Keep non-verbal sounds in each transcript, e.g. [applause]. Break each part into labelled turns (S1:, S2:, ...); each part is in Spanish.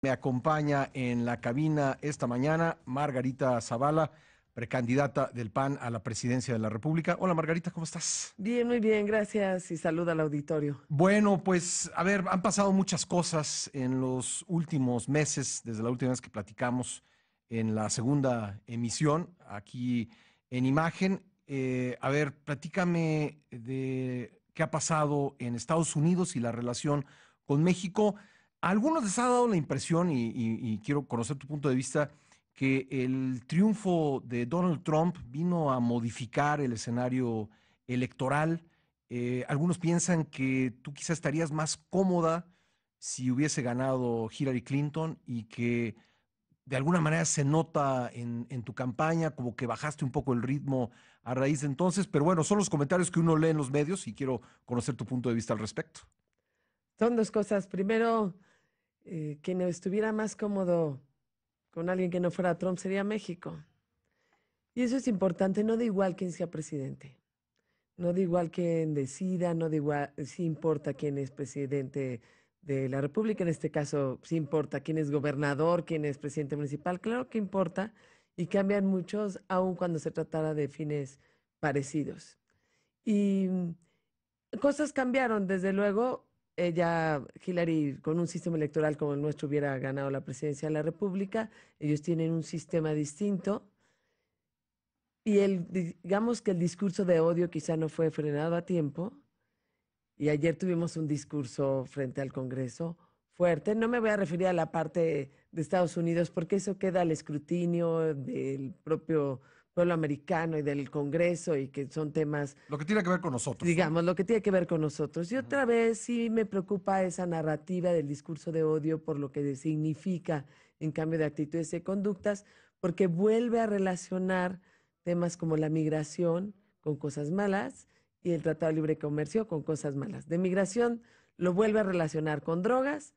S1: Me acompaña en la cabina esta mañana Margarita Zavala, precandidata del PAN a la presidencia de la República. Hola Margarita, ¿cómo estás?
S2: Bien, muy bien, gracias y saluda al auditorio.
S1: Bueno, pues a ver, han pasado muchas cosas en los últimos meses, desde la última vez que platicamos en la segunda emisión, aquí en imagen. Eh, a ver, platícame de qué ha pasado en Estados Unidos y la relación con México algunos les ha dado la impresión, y, quiero conocer tu punto de vista, que el triunfo de Donald Trump vino a modificar el escenario electoral. Eh, algunos piensan que tú quizás estarías más cómoda si hubiese ganado Hillary Clinton y que de alguna manera se nota en tu campaña, como que bajaste un poco el ritmo a raíz de entonces, pero bueno, son los comentarios que uno lee en los medios y quiero conocer tu punto de vista al respecto.
S2: Son dos cosas. Primero, eh, quien estuviera más cómodo con alguien que no fuera Trump sería México. Y eso es importante, no da igual quién sea presidente, no da igual quién decida, no da igual, si importa quién es presidente de la República, en este caso sí importa quién es gobernador, quién es presidente municipal, claro que importa, y cambian muchos, aun cuando se tratara de fines parecidos. Y mm, cosas cambiaron, desde luego, ella, eh, Hillary, con un sistema electoral como el nuestro hubiera ganado la presidencia de la República, ellos tienen un sistema distinto. Y el, digamos que el discurso de odio quizá no fue frenado a tiempo. Y ayer tuvimos un discurso frente al Congreso fuerte. No me voy a referir a la parte de Estados Unidos porque eso queda al escrutinio del propio pueblo americano y del Congreso y que son temas...
S1: Lo que tiene que ver con nosotros. Digamos,
S2: lo que tiene que ver con nosotros. Y otra vez sí me preocupa esa narrativa del discurso de odio por lo que significa en cambio de actitudes y conductas, porque vuelve a relacionar temas como la migración con cosas malas y el Tratado de Libre Comercio con cosas malas. De migración lo vuelve a relacionar con drogas,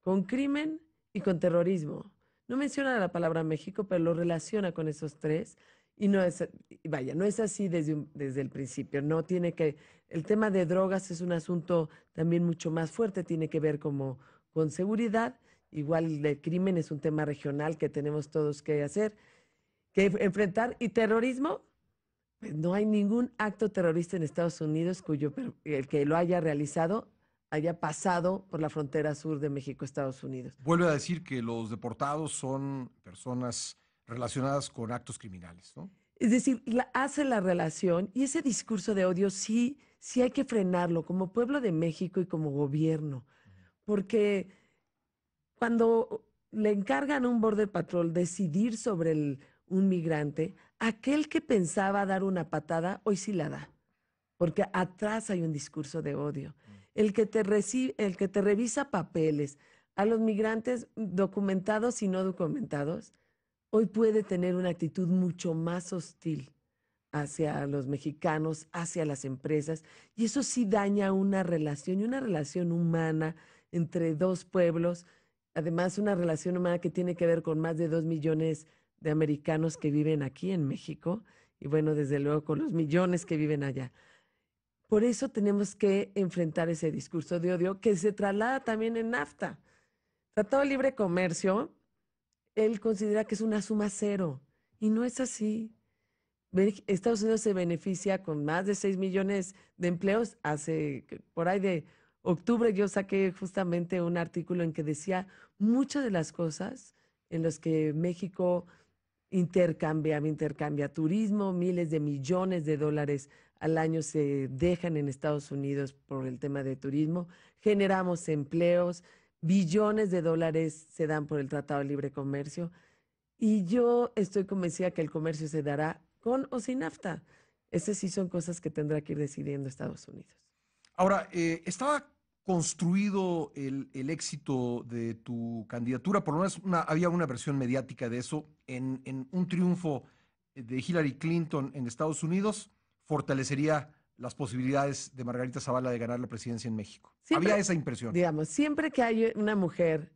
S2: con crimen y con terrorismo. No menciona la palabra México, pero lo relaciona con esos tres. Y no es, vaya, no es así desde, desde el principio, no tiene que, el tema de drogas es un asunto también mucho más fuerte, tiene que ver como con seguridad, igual el crimen es un tema regional que tenemos todos que hacer, que enfrentar, y terrorismo, pues no hay ningún acto terrorista en Estados Unidos cuyo el que lo haya realizado haya pasado por la frontera sur de México, Estados Unidos.
S1: Vuelve a decir que los deportados son personas relacionadas con actos criminales, ¿no?
S2: Es decir, hace la relación y ese discurso de odio sí, sí hay que frenarlo como pueblo de México y como gobierno, porque cuando le encargan a un border patrol decidir sobre un migrante, aquel que pensaba dar una patada, hoy sí la da, porque atrás hay un discurso de odio. El que te, recibe, el que te revisa papeles, a los migrantes documentados y no documentados, hoy puede tener una actitud mucho más hostil hacia los mexicanos, hacia las empresas, y eso sí daña una relación y una relación humana entre dos pueblos, además una relación humana que tiene que ver con más de dos millones de americanos que viven aquí en México y bueno, desde luego con los millones que viven allá. Por eso tenemos que enfrentar ese discurso de odio que se traslada también en NAFTA. Tratado de Libre Comercio él considera que es una suma cero y no es así. Estados Unidos se beneficia con más de 6 millones de empleos. Hace por ahí de octubre yo saqué justamente un artículo en que decía muchas de las cosas en las que México intercambia, intercambia turismo, miles de millones de dólares al año se dejan en Estados Unidos por el tema de turismo, generamos empleos, billones de dólares se dan por el Tratado de Libre Comercio y yo estoy convencida que el comercio se dará con o sin NAFTA. Esas sí son cosas que tendrá que ir decidiendo Estados Unidos.
S1: Ahora, eh, estaba construido el, el, éxito de tu candidatura, por lo menos una, había una versión mediática de eso, en, en un triunfo de Hillary Clinton en Estados Unidos, fortalecería las posibilidades de Margarita Zavala de ganar la presidencia en México. Había esa impresión.
S2: Digamos, siempre que hay una mujer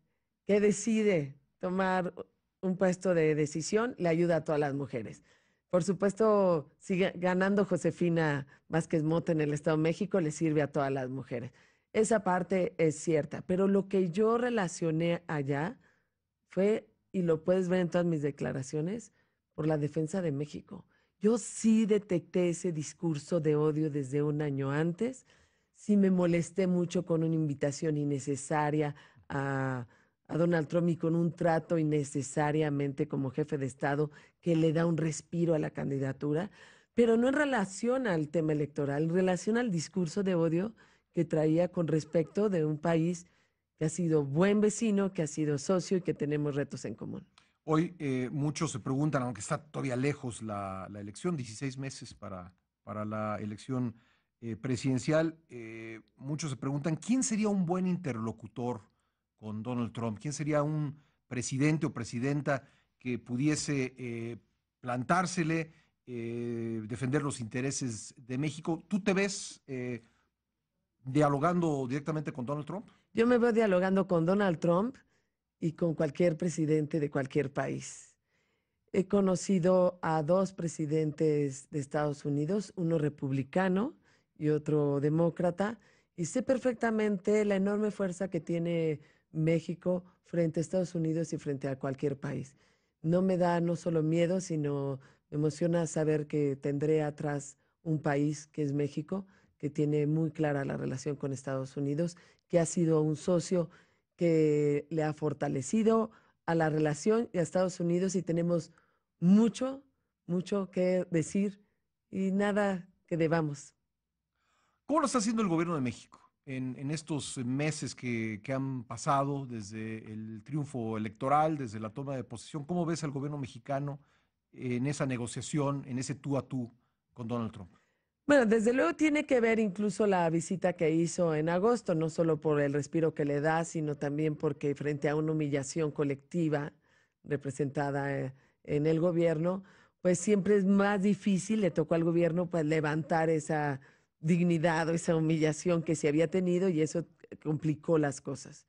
S2: que decide tomar un puesto de decisión, le ayuda a todas las mujeres. Por supuesto, sigue ganando Josefina Vázquez Mota en el Estado de México le sirve a todas las mujeres. Esa parte es cierta, pero lo que yo relacioné allá fue, y lo puedes ver en todas mis declaraciones, por la defensa de México. Yo sí detecté ese discurso de odio desde un año antes, sí me molesté mucho con una invitación innecesaria a, Donald Trump y con un trato innecesariamente como jefe de Estado que le da un respiro a la candidatura, pero no en relación al tema electoral, en relación al discurso de odio que traía con respecto de un país que ha sido buen vecino, que ha sido socio y que
S1: tenemos retos en común. Hoy eh, muchos se preguntan, aunque está todavía lejos la, elección, 16 meses para, para la elección eh, presidencial, eh, muchos se preguntan quién sería un buen interlocutor con Donald Trump, quién sería un presidente o presidenta que pudiese plantársele, defender los intereses de México. ¿Tú te ves dialogando directamente con Donald Trump?
S2: Yo me veo dialogando con Donald Trump y con cualquier presidente de cualquier país. He conocido a dos presidentes de Estados Unidos, uno republicano y otro demócrata, y sé perfectamente la enorme fuerza que tiene México frente a Estados Unidos y frente a cualquier país. No me da no solo miedo, sino me emociona saber que tendré atrás un país que es México, que tiene muy clara la relación con Estados Unidos, que ha sido un socio que le ha fortalecido a la relación y a Estados Unidos y tenemos mucho, mucho que decir y nada que debamos.
S1: ¿Cómo lo está haciendo el gobierno de México en, en estos meses que, que, han pasado desde el triunfo electoral, desde la toma de posición? ¿Cómo ves al gobierno mexicano en esa negociación, en ese tú a tú con Donald Trump?
S2: Bueno, desde luego tiene que ver incluso la visita que hizo en agosto, no solo por el respiro que le da, sino también porque frente a una humillación colectiva representada eh, en el gobierno, pues siempre es más difícil, le tocó al gobierno pues levantar esa dignidad o esa humillación que se había tenido y eso complicó las cosas.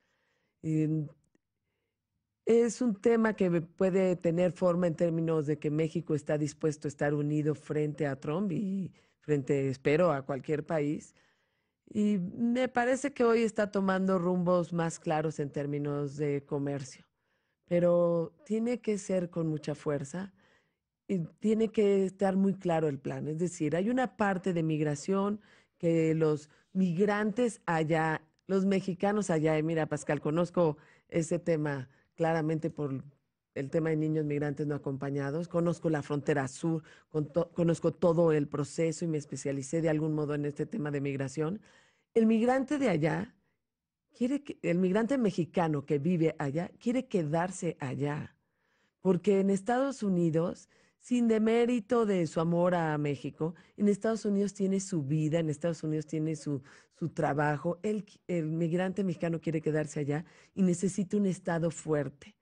S2: es un tema que puede tener forma en términos de que México está dispuesto a estar unido frente a Trump y frente, espero, a cualquier país. Y me parece que hoy está tomando rumbos más claros en términos de comercio, pero tiene que ser con mucha fuerza y tiene que estar muy claro el plan. Es decir, hay una parte de migración que los migrantes allá, los mexicanos allá, y mira, Pascal, conozco ese tema claramente por, el tema de niños migrantes no acompañados, conozco la frontera sur, conozco todo el proceso y me especialicé de algún modo en este tema de migración. El migrante de allá quiere que, el migrante mexicano que vive allá quiere quedarse allá, porque en Estados Unidos sin demérito de su amor a México. En Estados Unidos tiene su vida, en Estados Unidos tiene su, trabajo. el, migrante mexicano quiere quedarse allá y necesita un Estado fuerte.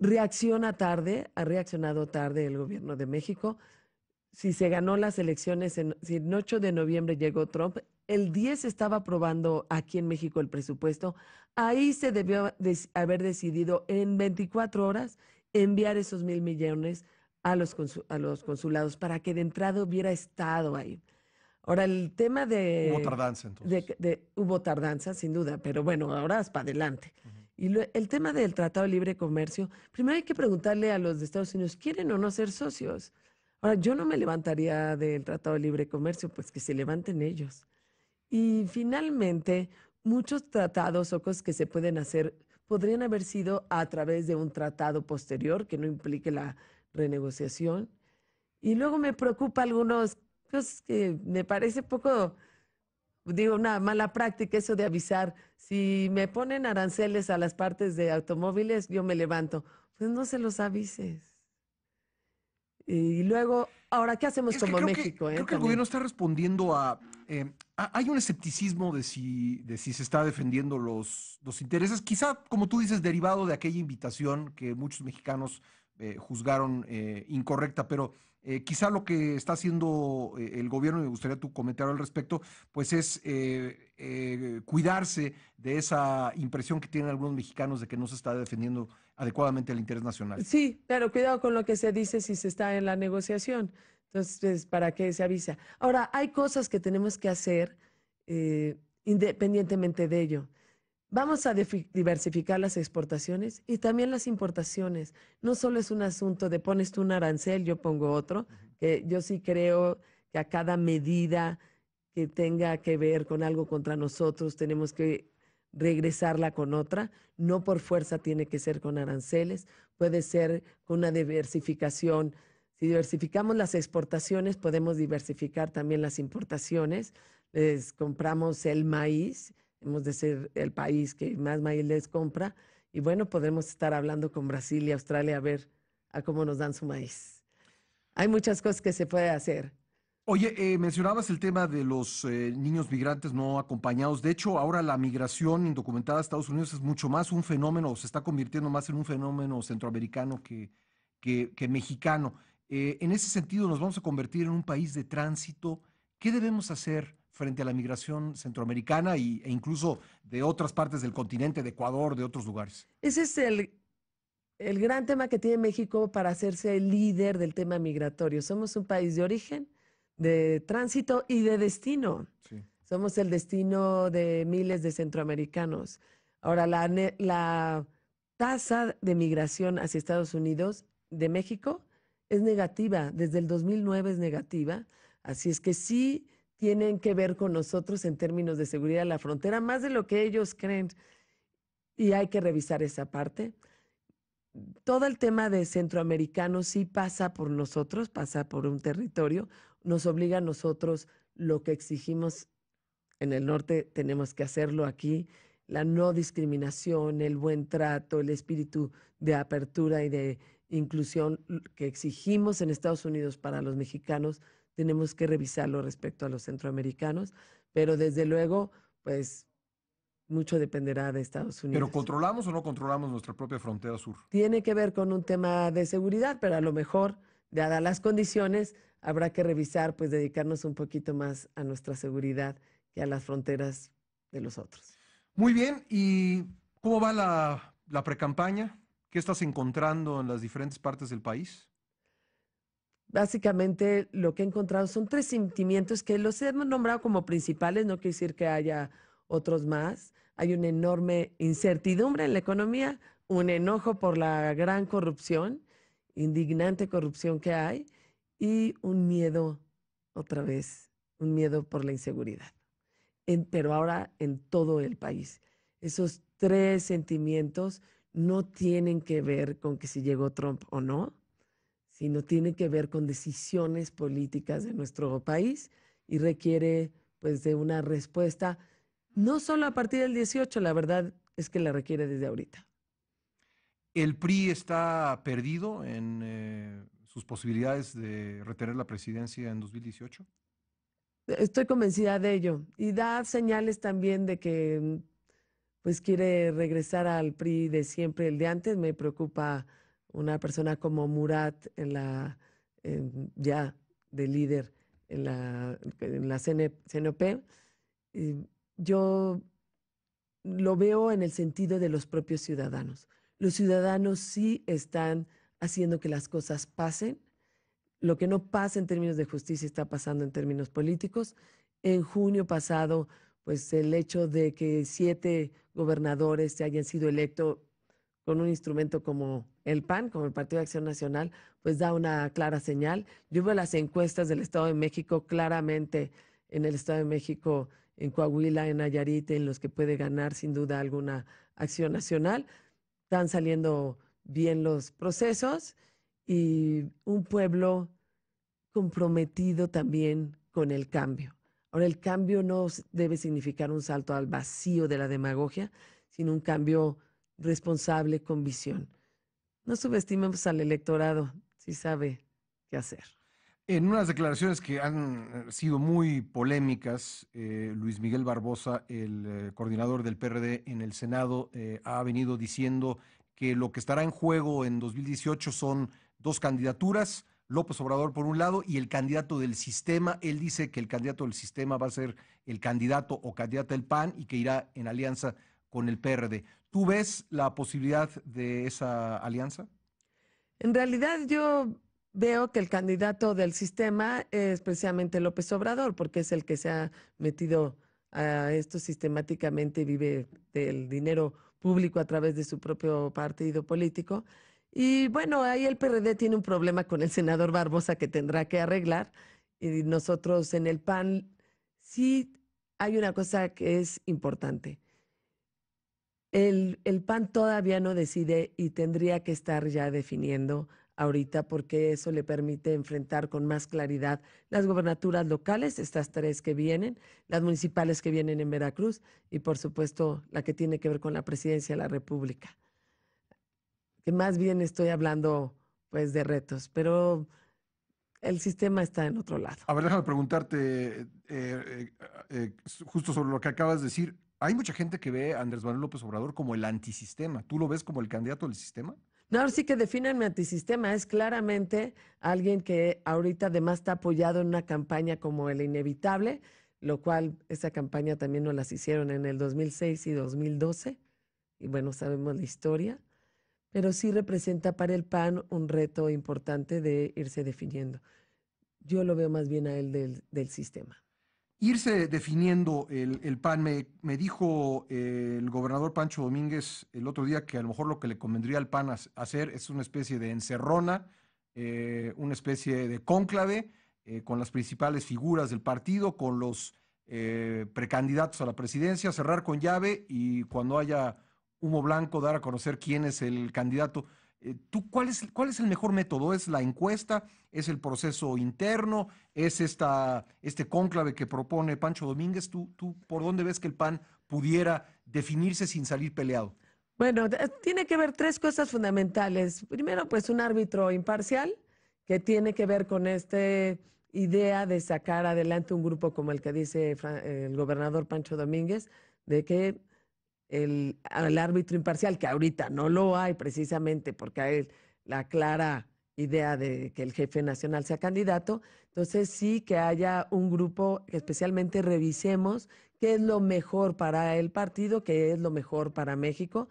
S2: Reacciona tarde, ha reaccionado tarde el gobierno de México. Si se ganó las elecciones, en, si el 8 de noviembre llegó Trump, el 10 estaba aprobando aquí en México el presupuesto. Ahí se debió haber decidido en 24 horas enviar esos mil millones a los, a los consulados para que de entrada hubiera estado ahí. Ahora, el tema de... Hubo tardanza, hubo tardanza, sin duda, pero bueno, ahora es para adelante. Y el tema del Tratado de Libre Comercio, primero hay que preguntarle a los de Estados Unidos, ¿quieren o no ser socios? Ahora, yo no me levantaría del Tratado de Libre Comercio, pues que se levanten ellos. Y finalmente, muchos tratados o cosas que se pueden hacer podrían haber sido a través de un tratado posterior que no implique la renegociación. Y luego me preocupa algunos cosas que me parece poco digo, una mala práctica eso de avisar. Si me ponen aranceles a las partes de automóviles, yo me levanto. Pues no se los avises. Y luego, ahora, ¿qué hacemos como México? Eh, creo que el gobierno
S1: está respondiendo eh, a... hay un escepticismo de si, de si se está defendiendo los, los intereses, quizá, como tú dices, derivado de aquella invitación que muchos mexicanos eh, juzgaron eh, incorrecta, pero eh, quizá lo que está haciendo el gobierno, y me gustaría tu comentario al respecto, pues es cuidarse de esa impresión que tienen algunos mexicanos de que no se está defendiendo adecuadamente el interés nacional.
S2: Sí, pero cuidado con lo que se dice si se está en la negociación. Entonces, ¿para qué se avisa? Ahora, hay cosas que tenemos que hacer independientemente de ello. Vamos a diversificar las exportaciones y también las importaciones. No solo es un asunto de pones tú un arancel, yo pongo otro, que yo sí creo que a cada medida que tenga que ver con algo contra nosotros tenemos que regresarla con otra. No por fuerza tiene que ser con aranceles, puede ser con una diversificación. Si diversificamos las exportaciones, podemos diversificar también las importaciones. Les compramos el maíz hemos de ser el país que más maíz les compra y bueno, podemos estar hablando con Brasil y Australia a ver a cómo nos dan su maíz. Hay muchas cosas que se puede hacer.
S1: Oye, eh, mencionabas el tema de los eh, niños migrantes no acompañados. De hecho, ahora la migración indocumentada a Estados Unidos es mucho más un fenómeno, se está convirtiendo más en un fenómeno centroamericano que, que, mexicano. Eh, en ese sentido, nos vamos a convertir en un país de tránsito. ¿Qué debemos hacer frente a la migración centroamericana e incluso de otras partes del continente, de Ecuador, de otros lugares? Ese es el,
S2: el gran tema que tiene México para hacerse el líder del tema migratorio. Somos un país de origen, de tránsito y de destino. Somos el destino de miles de centroamericanos. Ahora, la, la tasa de migración hacia Estados Unidos de México es negativa, desde el 2009 es negativa, así es que sí tienen que ver con nosotros en términos de seguridad de la frontera, más de lo que ellos creen. Y hay que revisar esa parte. Todo el tema de centroamericanos sí pasa por nosotros, pasa por un territorio, nos obliga a nosotros lo que exigimos en el norte, tenemos que hacerlo aquí, la no discriminación, el buen trato, el espíritu de apertura y de inclusión que exigimos en Estados Unidos para los mexicanos, tenemos que revisarlo respecto a los centroamericanos, pero desde luego, pues mucho dependerá de Estados Unidos. ¿Pero
S1: controlamos o no controlamos nuestra propia frontera sur?
S2: Tiene que ver con un tema de seguridad, pero a lo mejor, dadas las condiciones, habrá que revisar, pues dedicarnos un poquito más a nuestra seguridad que a las fronteras
S1: de los otros. Muy bien, ¿y cómo va la, la precampaña? ¿Qué estás encontrando en las diferentes partes del país?
S2: básicamente lo que he encontrado son tres sentimientos que los hemos nombrado como principales, no quiere decir que haya otros más. Hay una enorme incertidumbre en la economía, un enojo por la gran corrupción, indignante corrupción que hay, y un miedo, otra vez, un miedo por la inseguridad, pero ahora en todo el país. Esos tres sentimientos no tienen que ver con que si llegó Trump o no, sino tiene que ver con decisiones políticas de nuestro país y requiere pues de una respuesta, no solo a partir del 18, la verdad es que la requiere desde ahorita.
S1: ¿El PRI está perdido en eh, sus posibilidades de retener la presidencia en 2018?
S2: Estoy convencida de ello y da señales también de que pues quiere regresar al PRI de siempre, el de antes. Me preocupa una persona como Murat en la, ya de líder en la, en la CNP, yo lo veo en el sentido de los propios ciudadanos. Los ciudadanos sí están haciendo que las cosas pasen. Lo que no pasa en términos de justicia está pasando en términos políticos. En junio pasado, pues el hecho de que siete gobernadores se hayan sido electos con un instrumento como el PAN, como el Partido de Acción Nacional, pues da una clara señal. Yo veo las encuestas del Estado de México claramente en el Estado de México, en Coahuila, en Nayarit, en los que puede ganar sin duda alguna acción nacional. Están saliendo bien los procesos y un pueblo comprometido también con el cambio. Ahora, el cambio no debe significar un salto al vacío de la demagogia, sino un cambio responsable con visión. No subestimemos pues, al electorado, si sabe qué hacer.
S1: En unas declaraciones que han eh, sido muy polémicas, eh, Luis Miguel Barbosa, el eh, coordinador del PRD en el Senado, ha venido diciendo que lo que estará en juego en 2018 son dos candidaturas, López Obrador por un lado y el candidato del sistema. Él dice que el candidato del sistema va a ser el candidato o candidata del PAN y que irá en alianza con el PRD. ¿Tú ves la posibilidad de esa alianza?
S2: En realidad yo veo que el candidato del sistema es precisamente López Obrador, porque es el que se ha metido a esto sistemáticamente, vive del dinero público a través de su propio partido político. Y bueno, ahí el PRD tiene un problema con el senador Barbosa que tendrá que arreglar. Y nosotros en el PAN sí hay una cosa que es importante. El, PAN todavía no decide y tendría que estar ya definiendo ahorita porque eso le permite enfrentar con más claridad las gobernaturas locales, estas tres que vienen, las municipales que vienen en Veracruz y por supuesto la que tiene que ver con la presidencia de la República. Que más bien estoy hablando pues de retos, pero el sistema está en otro lado.
S1: A ver, déjame preguntarte eh, eh, eh, justo sobre lo que acabas de decir hay mucha gente que ve a Andrés Manuel López Obrador como el antisistema. ¿Tú lo ves como el candidato del sistema?
S2: No, ahora sí que definen mi antisistema. Es claramente alguien que ahorita además está apoyado en una campaña como el inevitable, lo cual esa campaña también no las hicieron en el 2006 y 2012. Y bueno, sabemos la historia. Pero sí representa para el PAN un reto importante de irse definiendo. Yo lo veo más bien a él del, del sistema
S1: irse definiendo el, PAN. Me, me dijo eh, el gobernador Pancho Domínguez el otro día que a lo mejor lo que le convendría al PAN hacer es una especie de encerrona, eh, una especie de cónclave eh, con las principales figuras del partido, con los precandidatos a la presidencia, cerrar con llave y cuando haya humo blanco dar a conocer quién es el candidato. Eh, cuál es, cuál es el mejor método? ¿Es la encuesta? ¿Es el proceso interno? ¿Es esta, este cónclave que propone Pancho Domínguez? ¿Tú, ¿Tú por dónde ves que el PAN pudiera definirse sin salir peleado? Bueno, tiene que ver tres cosas
S2: fundamentales. Primero, pues un árbitro imparcial que tiene que ver con esta idea de sacar adelante un grupo como el que dice el gobernador Pancho Domínguez, de que el, árbitro imparcial, que ahorita no lo hay precisamente porque hay la clara idea de que el jefe nacional sea candidato, entonces sí que haya un grupo que especialmente revisemos qué es lo mejor para el partido, qué es lo mejor para México.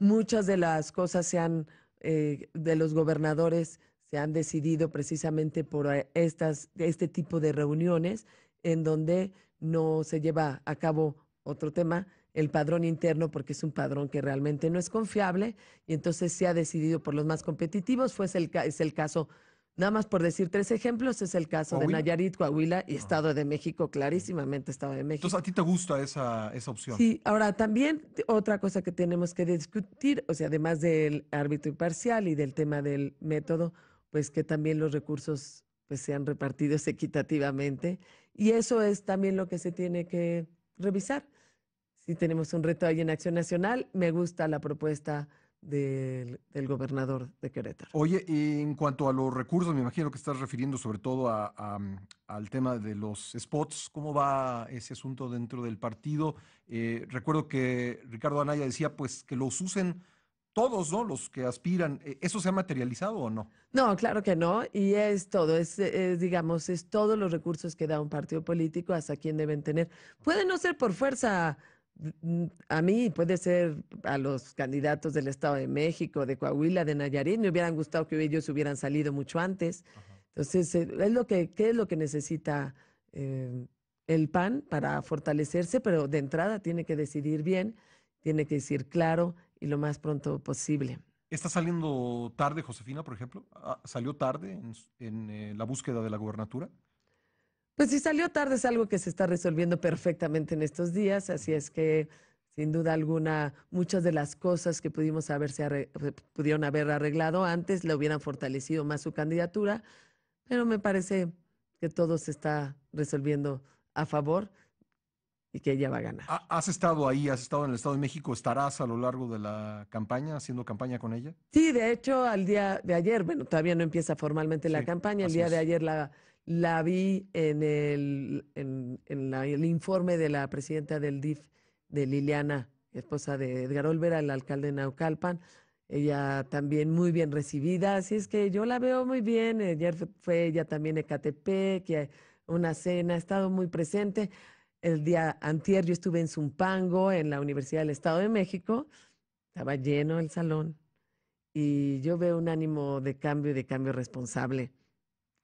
S2: Muchas de las cosas se han, eh, de los gobernadores se han decidido precisamente por eh, estas, este tipo de reuniones en donde no se lleva a cabo otro tema, el padrón interno porque es un padrón que realmente no es confiable y entonces se ha decidido por los más competitivos. Fue el, es el caso, nada más por decir tres ejemplos, es el caso de Nayarit, Coahuila y ah. Estado de México, clarísimamente Estado de México.
S1: Entonces, ¿a ti te gusta esa, esa opción? Sí,
S2: ahora también otra cosa que tenemos que discutir, o sea, además del árbitro imparcial y del tema del método, pues que también los recursos pues sean repartidos [laughs] equitativamente y eso es también lo que se tiene que revisar. Si tenemos un reto ahí en Acción Nacional. Me gusta la propuesta del, gobernador de Querétaro.
S1: Oye, en cuanto a los recursos, me imagino que estás refiriendo sobre todo a, mm, al tema de los spots. ¿Cómo va ese asunto dentro del partido? Eh, recuerdo que Ricardo Anaya decía, pues que los usen todos, ¿no? Los que aspiran. Eh, ¿Eso se ha materializado o no?
S2: No, claro que no. Y es todo, es, es, digamos, es todos los recursos que da un partido político hasta quien deben tener. Puede no ser por fuerza Mm, a mí puede ser a los candidatos del Estado de México, de Coahuila, de Nayarit, me hubieran gustado que ellos hubieran salido mucho antes. Entonces, eh, es lo que, ¿qué es lo que necesita eh, el PAN para fortalecerse? Pero de entrada tiene que decidir bien, tiene que decir claro y lo más pronto posible.
S1: ¿Está saliendo tarde Josefina, por ejemplo? Ah, ¿Salió tarde en, eh, la búsqueda de la gobernatura.
S2: Pues si salió tarde es algo que se está resolviendo perfectamente en estos días, así es que sin duda alguna muchas de las cosas que pudimos haberse pudieron haber arreglado antes le hubieran fortalecido más su candidatura, pero me parece que todo se está resolviendo a favor y que ella va a ganar.
S1: ¿Has estado ahí, has estado en el Estado de México? ¿Estarás a lo largo de la campaña, haciendo campaña con ella?
S2: Sí, de hecho, al día de ayer, bueno, todavía no empieza formalmente la campaña, el día de ayer la la vi en el, informe de la presidenta del DIF, de Liliana, esposa de Edgar Olvera, el alcalde de Naucalpan. Ella también muy bien recibida, así es que yo la veo muy bien. Ayer fue ella también en Ecatepec, eh, una cena, ha estado muy presente. El día anterior yo estuve en Zumpango, en la Universidad del Estado de México, estaba lleno el salón y yo veo un ánimo de cambio y de cambio responsable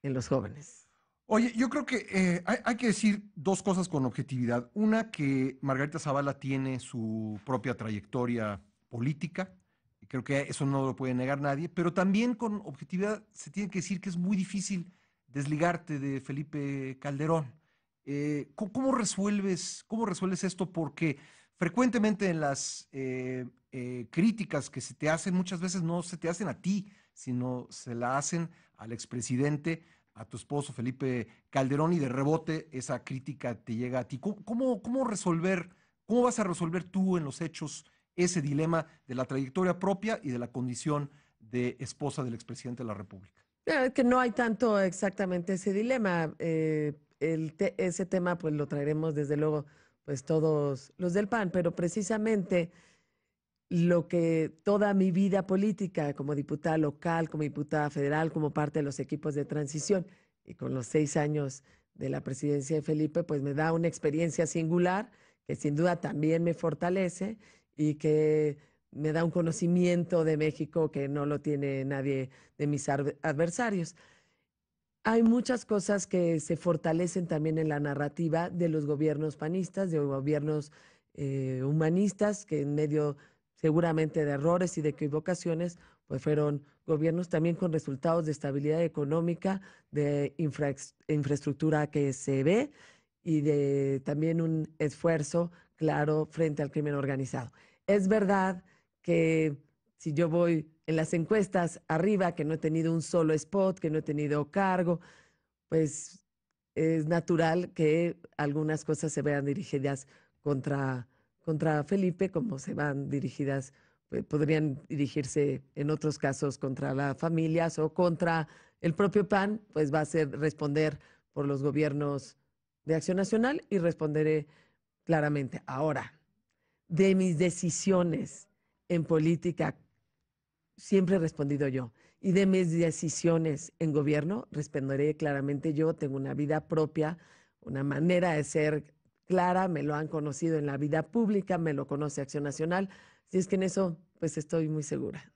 S2: en los jóvenes.
S1: Oye, yo creo que eh, hay, que decir dos cosas con objetividad. Una, que Margarita Zavala tiene su propia trayectoria política, y creo que eso no lo puede negar nadie, pero también con objetividad se tiene que decir que es muy difícil desligarte de Felipe Calderón. Eh, ¿cómo, resuelves, ¿Cómo resuelves esto? Porque frecuentemente en las eh, críticas que se te hacen, muchas veces no se te hacen a ti, sino se la hacen al expresidente, a tu esposo Felipe Calderón y de rebote esa crítica te llega a ti. ¿Cómo, cómo, resolver, cómo vas a resolver tú en los hechos ese dilema de la trayectoria propia y de la condición de esposa del expresidente de la República?
S2: Es eh, que no hay tanto exactamente ese dilema. Eh, ese tema pues lo traeremos desde luego pues todos los del PAN, pero precisamente lo que toda mi vida política como diputada local, como diputada federal, como parte de los equipos de transición y con los seis años de la presidencia de Felipe, pues me da una experiencia singular que sin duda también me fortalece y que me da un conocimiento de México que no lo tiene nadie de mis adversarios. Hay muchas cosas que se fortalecen también en la narrativa de los gobiernos panistas, de gobiernos eh, humanistas, que en medio seguramente de errores y de equivocaciones, pues fueron gobiernos también con resultados de estabilidad económica, de infraestructura que se ve y de también un esfuerzo claro frente al crimen organizado. Es verdad que si yo voy en las encuestas arriba, que no he tenido un solo spot, que no he tenido cargo, pues es natural que algunas cosas se vean dirigidas contra contra Felipe, como se van dirigidas, eh, podrían dirigirse en otros casos contra las familias o contra el propio PAN, pues va a ser responder por los gobiernos de Acción Nacional y responderé claramente. Ahora, de mis decisiones en política, siempre he respondido yo. Y de mis decisiones en gobierno, responderé claramente yo. Tengo una vida propia, una manera de ser clara, me lo han conocido en la vida pública, me lo conoce Acción Nacional, si es que en eso pues estoy muy segura.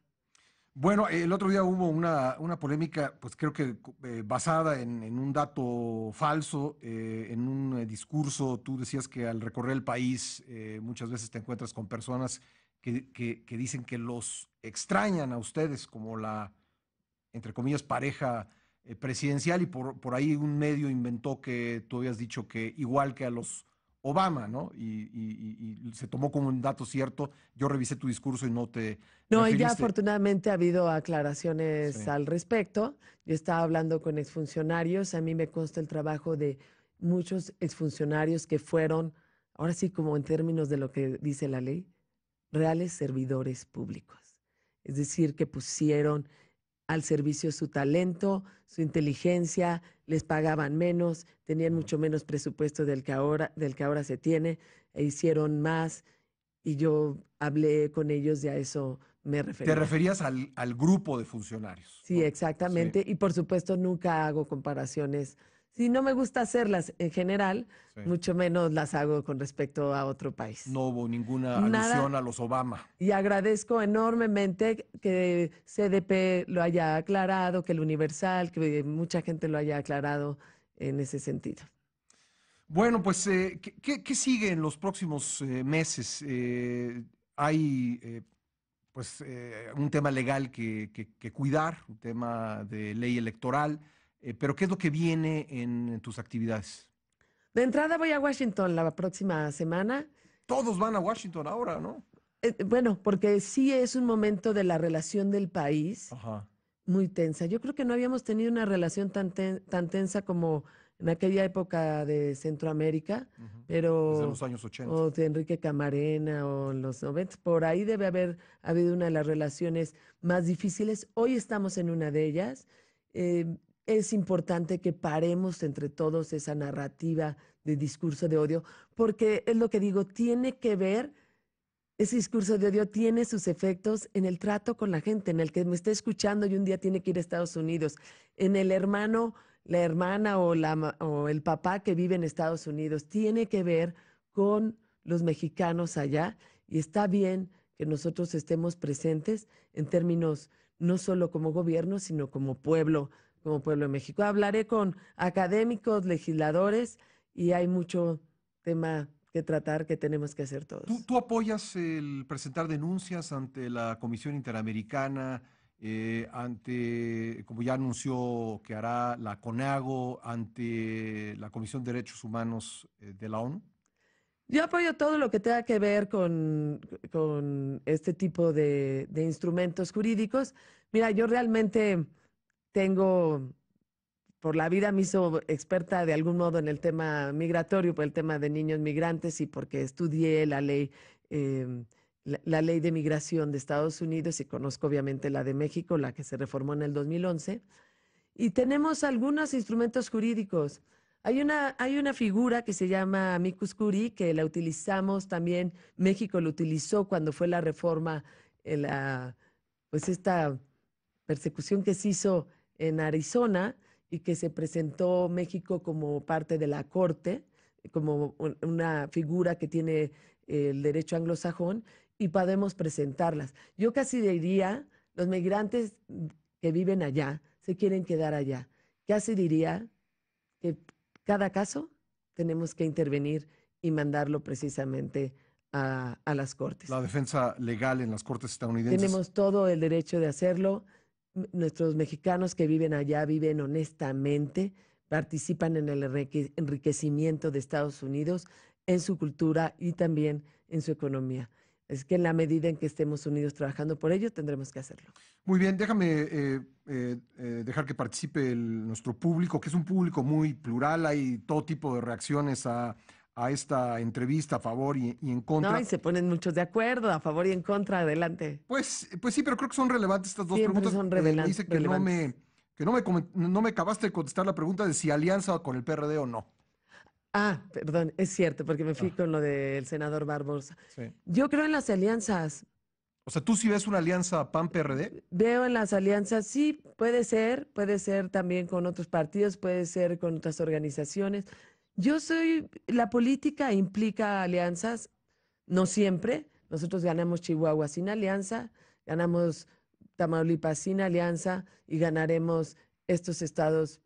S1: Bueno, el otro día hubo una, polémica, pues creo que eh, basada en, un dato falso, eh, en un eh, discurso, tú decías que al recorrer el país muchas veces te encuentras con personas que, que, dicen que los extrañan a ustedes como la, entre comillas, pareja presidencial y por, por ahí un medio inventó que tú habías dicho que igual que a los Obama, ¿no? Y, se tomó como un dato cierto. Yo revisé tu discurso y no te. No, y ya
S2: afortunadamente ha habido aclaraciones al respecto. Yo estaba hablando con exfuncionarios. A mí me consta el trabajo de muchos exfuncionarios que fueron, ahora sí, como en términos de lo que dice la ley, reales servidores públicos. Es decir, que pusieron al servicio su talento, su inteligencia, les pagaban menos, tenían mucho menos presupuesto del que ahora, del que ahora se tiene, e hicieron más y yo hablé con ellos y a eso me refería. Te referías
S1: al, grupo de funcionarios.
S2: Sí, exactamente. Y por supuesto nunca hago comparaciones si no me gusta hacerlas en general, mucho menos las hago con respecto a otro país. No hubo
S1: ninguna alusión a los Obama.
S2: Y agradezco enormemente que CDP lo haya aclarado, que el Universal, que mucha gente lo haya aclarado en
S1: ese sentido. Bueno, pues, eh, ¿qué, sigue en los próximos eh, meses? Eh, hay pues un tema legal que cuidar, un tema de ley electoral. Eh, pero, ¿qué es lo que viene en, tus actividades? De entrada voy a Washington la próxima
S2: semana. Todos van a
S1: Washington ahora, ¿no?
S2: Eh, bueno, porque sí es un momento de la relación del país muy tensa. Yo creo que no habíamos tenido una relación tan, tan tensa como en aquella época de Centroamérica, pero... Desde los años 80. O de Enrique Camarena o los 90. Por ahí debe haber habido una de las relaciones más difíciles. Hoy estamos en una de ellas. Eh, es importante que paremos entre todos esa narrativa de discurso de odio, porque es lo que digo, tiene que ver, ese discurso de odio tiene sus efectos en el trato con la gente, en el que me está escuchando y un día tiene que ir a Estados Unidos, en el hermano, la hermana o, o el papá que vive en Estados Unidos, tiene que ver con los mexicanos allá y está bien que nosotros estemos presentes en términos no solo como gobierno, sino como pueblo como pueblo de México. Hablaré con académicos, legisladores y hay mucho tema que tratar que tenemos que hacer todos.
S1: ¿Tú, apoyas el presentar denuncias ante la Comisión Interamericana, eh, ante, como ya anunció que hará la CONAGO, ante la Comisión de Derechos Humanos eh, de la ONU?
S2: Yo apoyo todo lo que tenga que ver con, este tipo de, instrumentos jurídicos. Mira, yo realmente tengo, por la vida me hizo experta de algún modo en el tema migratorio, por el tema de niños migrantes y porque estudié la ley. Em, la, ley de migración de Estados Unidos y conozco obviamente la de México, la que se reformó en el 2011. Y tenemos algunos instrumentos jurídicos. Hay una, hay una figura que se llama amicus curiae, que la utilizamos también, México lo utilizó cuando fue la reforma, eh, la, pues esta persecución que se hizo en Arizona y que se presentó México como parte de la corte, como una figura que tiene el derecho anglosajón y podemos presentarlas. Yo casi diría, los migrantes que viven allá se quieren quedar allá. Casi diría que cada caso tenemos que intervenir y mandarlo precisamente a,
S1: a las cortes. La defensa legal en las cortes estadounidenses. Tenemos
S2: todo el derecho de hacerlo nuestros mexicanos que viven allá viven honestamente, participan en el enriquecimiento de Estados Unidos, en su cultura y también en su economía. Es que en la medida en que estemos unidos trabajando por ello, tendremos que hacerlo.
S1: Muy bien, déjame eh, eh, eh, dejar que participe nuestro público, que es un público muy plural, hay todo tipo de reacciones a, a esta entrevista a favor y, en contra. No, y se
S2: ponen muchos de acuerdo, a favor y en contra, adelante.
S1: Pues, pues sí, pero creo que son relevantes estas dos preguntas. Son eh, dice que no me que no me, acabaste de contestar la pregunta de si alianza con el PRD o no.
S2: Ah, perdón, es cierto, porque me fui ah. con lo del senador Barbosa. Yo creo en las alianzas.
S1: O sea, ¿tú sí ves una alianza PAN-PRD?
S2: Veo en las alianzas, sí, puede ser, puede ser también con otros partidos, puede ser con otras organizaciones. Yo soy, la política implica alianzas, no siempre. Nosotros ganamos Chihuahua sin alianza, ganamos Tamaulipas sin alianza y ganaremos estos estados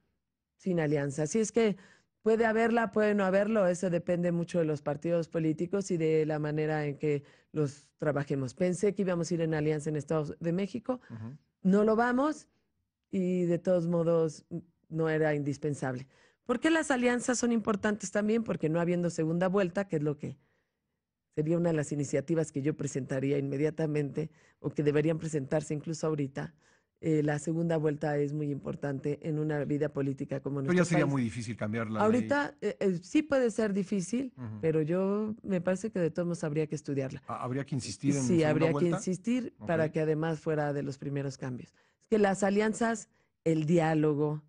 S2: sin alianza. Así es que puede haberla, puede no haberlo, eso depende mucho de los partidos políticos y de la manera en que los trabajemos. Pensé que íbamos a ir en alianza en Estados de México, no lo vamos y de todos modos mm, no era indispensable. ¿Por qué las alianzas son importantes también? Porque no habiendo segunda vuelta, que es lo que sería una de las iniciativas que yo presentaría inmediatamente o que deberían presentarse incluso ahorita, eh, la segunda vuelta es muy importante en una vida política como nuestra. Pero ya sería muy
S1: difícil cambiarla. Ahorita
S2: eh, eh, sí puede ser difícil, pero yo me parece que de todos modos habría que
S1: estudiarla. Ah, ¿Habría que insistir en Sí, habría que insistir para que
S2: además fuera de los primeros cambios. Es que las alianzas, el diálogo,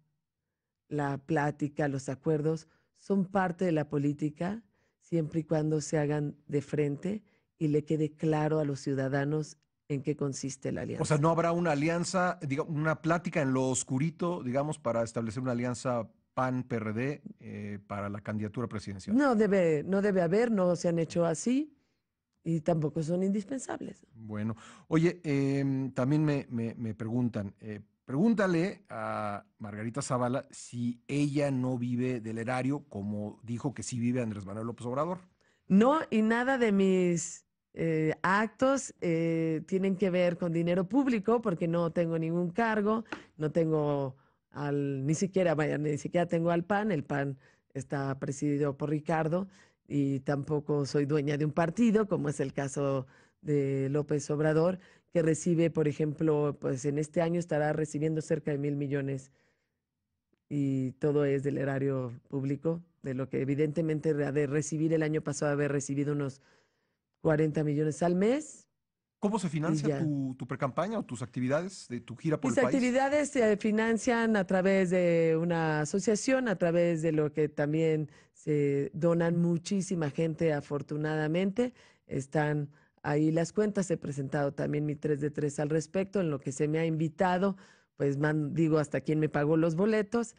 S2: la plática, los acuerdos son parte de la política siempre y cuando se hagan de frente y le quede claro a los ciudadanos en qué consiste la alianza. O sea, no
S1: habrá una alianza, digamos, una plática en lo oscurito, digamos, para establecer una alianza PAN-PRD eh, para la candidatura presidencial.
S2: No debe, no debe haber, no se han hecho así y tampoco son indispensables.
S1: Bueno, oye, em, también me, preguntan, eh, Pregúntale a Margarita Zavala si ella no vive del erario, como dijo que sí vive Andrés Manuel López Obrador. No, y nada de mis
S2: eh, actos eh, tienen que ver con dinero público, porque no tengo ningún cargo, no tengo ni siquiera, vaya, ni siquiera tengo al PAN, el PAN está presidido por Ricardo, y tampoco soy dueña de un partido, como es el caso de López Obrador que recibe, por ejemplo, pues en este año estará recibiendo cerca de mil millones y todo es del erario público, de lo que evidentemente de recibir el año pasado haber recibido unos 40 millones al mes.
S1: ¿Cómo se financia tu, tu precampaña o tus actividades de tu gira por el país? Mis actividades
S2: se financian a través de una asociación, a través de lo que también se donan muchísima gente, afortunadamente. Están ahí las cuentas. He presentado también mi 3 de 3 al respecto, en lo que se me ha invitado, pues digo hasta quién me pagó los boletos.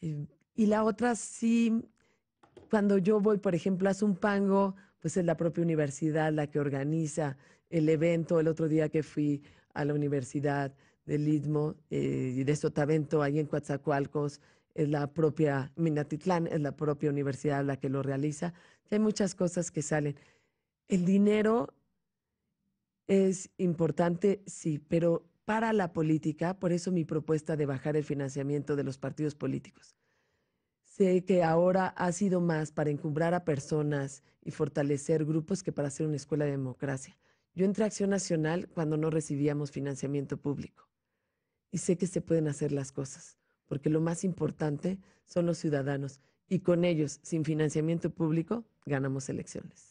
S2: Eh, y la otra sí, cuando yo voy, por ejemplo, a Zumpango, pues es la propia universidad la que organiza el evento. El otro día que fui a la Universidad del Istmo eh, y de Sotavento, ahí en Coatzacoalcos, es la propia Minatitlán, es la propia universidad la que lo realiza. hay muchas cosas que salen. El dinero es importante, sí, pero para la política, por eso mi propuesta de bajar el financiamiento de los partidos políticos. Sé que ahora ha sido más para encumbrar a personas y fortalecer grupos que para hacer una escuela de democracia. Yo entré a Acción Nacional cuando no recibíamos financiamiento público y sé que se pueden hacer las cosas, porque lo más importante son los ciudadanos y con ellos, sin financiamiento público, ganamos elecciones.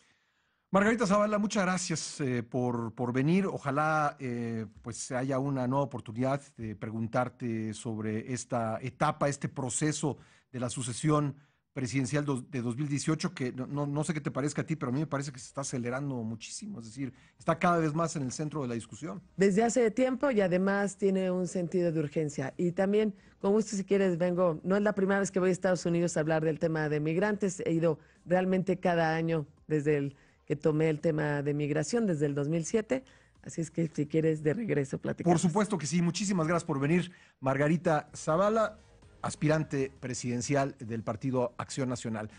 S1: Margarita Zavala, muchas gracias eh, por, por, venir. Ojalá eh, pues haya una nueva oportunidad de preguntarte sobre esta etapa, este proceso de la sucesión presidencial de 2018, que no, no, sé qué te parezca a ti, pero a mí me parece que se está acelerando muchísimo, es decir, está cada vez más en el centro de la discusión.
S2: Desde hace tiempo y además tiene un sentido de urgencia. Y también, con gusto si quieres, vengo, no es la primera vez que voy a Estados Unidos a hablar del tema de migrantes, he ido realmente cada año desde el que tomé el tema de
S1: migración desde el 2007. Así es que si quieres de regreso platicamos. Por supuesto que sí. Muchísimas gracias por venir, Margarita Zavala, aspirante presidencial del Partido Acción Nacional.